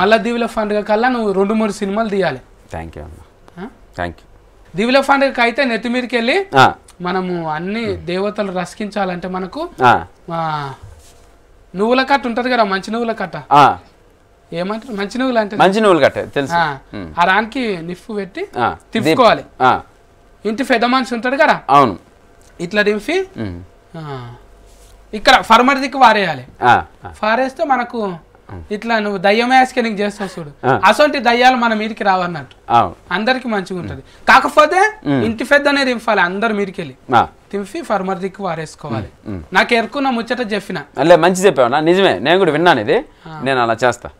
మళ్ళా దివిలో పండుగ కల్లా నువ్వు రెండు మూడు సినిమాలు తీయాలి థ్యాంక్ యూ థ్యాంక్ యూ దివిలో పండుగకి అయితే నెత్తి మీదకి వెళ్ళి మనము అన్ని దేవతలు రసికించాలంటే మనకు నువ్వుల కట్ట ఉంటది కదా మంచి నువ్వుల కట్ట ఏమంటారు మంచి నువ్వులు అంటే మంచి నువ్వులు కట్ట ఆ రానికి నిప్పు పెట్టి తిప్పుకోవాలి ఇంటి పెద్ద మనిషి ఉంటాడు కదా అవును ఇట్లా దింపి ఇక్కడ ఫర్మర్ దిక్కు వారేయాలి ఫారేస్తే మనకు ఇట్లా నువ్వు దయ్యమే ఆస్కరింగ్ చేస్తావు చూడు అసొంటి దయ్యాలు మన మీదకి రావన్నట్టు అందరికి మంచిగా ఉంటది కాకపోతే ఇంటి పెద్ద అనేది ఇంపాలి అందరు వెళ్ళి తింపి ఫర్మర్ దిక్కు వారేసుకోవాలి నాకు ఎరుకున్న ముచ్చట చెప్పిన మంచి చెప్పావు నిజమే నేను కూడా విన్నాను ఇది నేను అలా చేస్తా